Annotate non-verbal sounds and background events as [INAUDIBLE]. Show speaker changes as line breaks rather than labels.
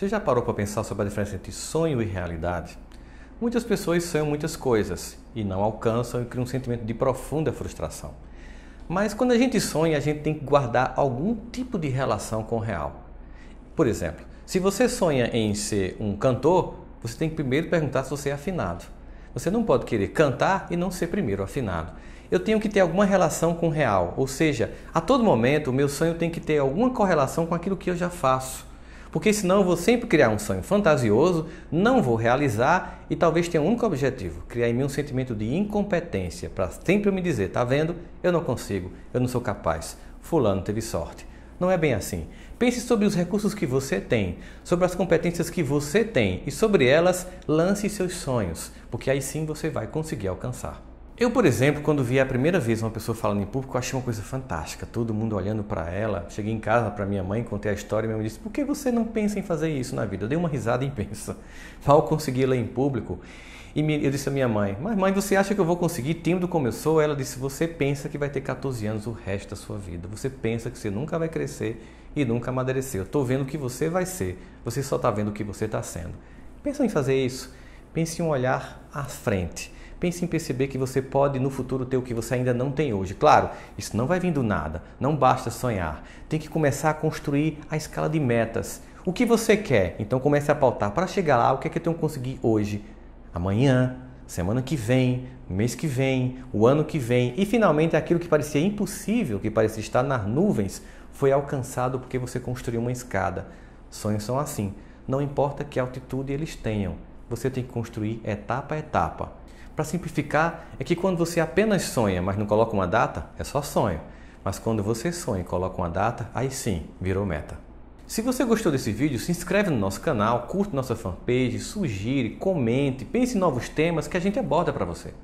Você já parou para pensar sobre a diferença entre sonho e realidade? Muitas pessoas sonham muitas coisas e não alcançam e criam um sentimento de profunda frustração. Mas quando a gente sonha, a gente tem que guardar algum tipo de relação com o real. Por exemplo, se você sonha em ser um cantor, você tem que primeiro perguntar se você é afinado. Você não pode querer cantar e não ser primeiro afinado. Eu tenho que ter alguma relação com o real, ou seja, a todo momento o meu sonho tem que ter alguma correlação com aquilo que eu já faço porque senão eu vou sempre criar um sonho fantasioso, não vou realizar e talvez tenha um único objetivo, criar em mim um sentimento de incompetência para sempre me dizer, tá vendo? Eu não consigo, eu não sou capaz. Fulano teve sorte. Não é bem assim. Pense sobre os recursos que você tem, sobre as competências que você tem e sobre elas lance seus sonhos, porque aí sim você vai conseguir alcançar. Eu, por exemplo, quando vi a primeira vez uma pessoa falando em público, achei uma coisa fantástica, todo mundo olhando para ela. Cheguei em casa para minha mãe, contei a história e minha mãe disse: "Por que você não pensa em fazer isso na vida?". Eu dei uma risada imensa. [LAUGHS] Mal consegui ler em público. E eu disse à minha mãe: Mas, mãe, você acha que eu vou conseguir, tímido como eu sou? Ela disse: Você pensa que vai ter 14 anos o resto da sua vida. Você pensa que você nunca vai crescer e nunca amadurecer. Eu estou vendo o que você vai ser. Você só está vendo o que você está sendo. Pensa em fazer isso. Pense em um olhar à frente pense em perceber que você pode no futuro ter o que você ainda não tem hoje. Claro, isso não vai vir do nada, não basta sonhar. Tem que começar a construir a escala de metas. O que você quer? Então comece a pautar para chegar lá, o que é que eu tenho que conseguir hoje, amanhã, semana que vem, mês que vem, o ano que vem e finalmente aquilo que parecia impossível, que parecia estar nas nuvens, foi alcançado porque você construiu uma escada. Sonhos são assim, não importa que altitude eles tenham, você tem que construir etapa a etapa. Para simplificar, é que quando você apenas sonha, mas não coloca uma data, é só sonho. Mas quando você sonha e coloca uma data, aí sim, virou meta. Se você gostou desse vídeo, se inscreve no nosso canal, curte nossa fanpage, sugire, comente, pense em novos temas que a gente aborda para você.